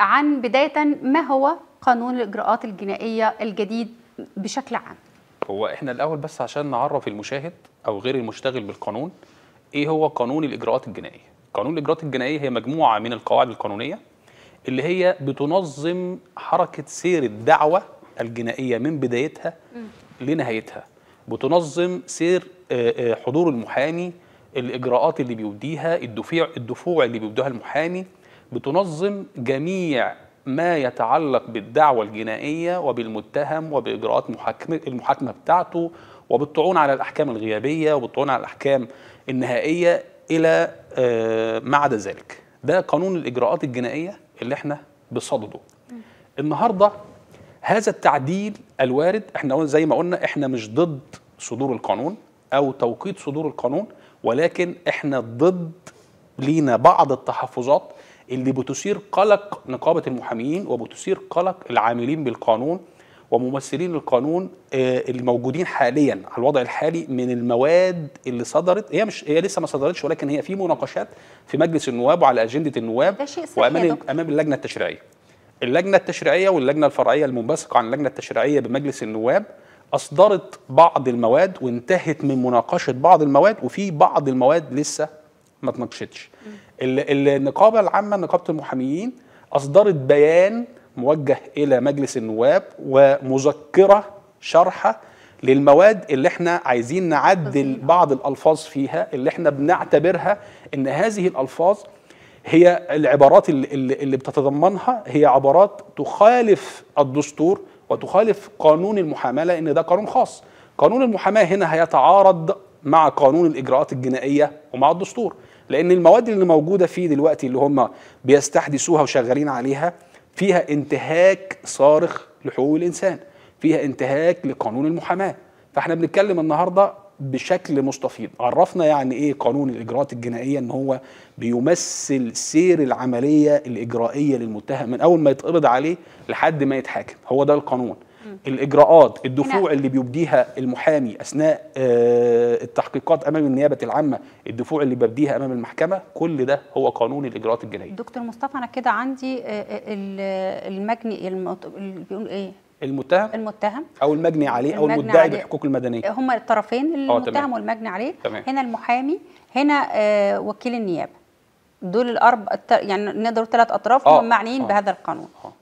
عن بداية ما هو قانون الإجراءات الجنائية الجديد بشكل عام هو احنا الأول بس عشان نعرف المشاهد أو غير المشتغل بالقانون إيه هو قانون الإجراءات الجنائية قانون الإجراءات الجنائية هي مجموعة من القواعد القانونية اللي هي بتنظم حركة سير الدعوة الجنائية من بدايتها لنهايتها بتنظم سير آه، آه، حضور المحامي الإجراءات اللي بيوديها الدفوع الدفوع اللي بيوديها المحامي بتنظم جميع ما يتعلق بالدعوة الجنائية وبالمتهم وبإجراءات محاكمة المحاكمة بتاعته وبالطعون على الأحكام الغيابية وبالطعون على الأحكام النهائية إلى آه، ما عدا ذلك ده قانون الإجراءات الجنائية اللي احنا بصدده النهاردة هذا التعديل الوارد احنا زي ما قلنا احنا مش ضد صدور القانون أو توقيت صدور القانون ولكن احنا ضد لينا بعض التحفظات اللي بتثير قلق نقابه المحامين وبتثير قلق العاملين بالقانون وممثلين القانون آه، الموجودين حاليا على الوضع الحالي من المواد اللي صدرت هي مش هي لسه ما صدرتش ولكن هي في مناقشات في مجلس النواب وعلى اجنده النواب وامام امام اللجنه التشريعيه. اللجنه التشريعيه واللجنه الفرعيه المنبثقه عن اللجنه التشريعيه بمجلس النواب اصدرت بعض المواد وانتهت من مناقشه بعض المواد وفي بعض المواد لسه ما تناقشتش النقابه العامه نقابه المحاميين اصدرت بيان موجه الى مجلس النواب ومذكره شارحه للمواد اللي احنا عايزين نعدل بعض الالفاظ فيها اللي احنا بنعتبرها ان هذه الالفاظ هي العبارات اللي, اللي بتتضمنها هي عبارات تخالف الدستور وتخالف قانون المحاماه لان ده قانون خاص قانون المحاماه هنا هيتعارض مع قانون الاجراءات الجنائيه ومع الدستور لان المواد اللي موجوده فيه دلوقتي اللي هم بيستحدثوها وشغالين عليها فيها انتهاك صارخ لحقوق الانسان فيها انتهاك لقانون المحاماه فاحنا بنتكلم النهارده بشكل مستفيض عرفنا يعني ايه قانون الاجراءات الجنائيه ان هو بيمثل سير العمليه الاجرائيه للمتهم من اول ما يتقبض عليه لحد ما يتحاكم هو ده القانون الاجراءات الدفوع نعم. اللي بيبديها المحامي اثناء آه، التحقيقات امام النيابه العامه الدفوع اللي بيبديها امام المحكمه كل ده هو قانون الاجراءات الجنائيه دكتور مصطفى انا كده عندي آه، آه، المجني المط... بيقول ايه المتهم المتهم او المجني عليه او المدعي عليه. بالحقوق المدنيه هما الطرفين المتهم والمجني عليه تمام. هنا المحامي هنا وكيل النيابه دول الاربع يعني نقدر ثلاث اطراف هم معنيين بهذا القانون أوه.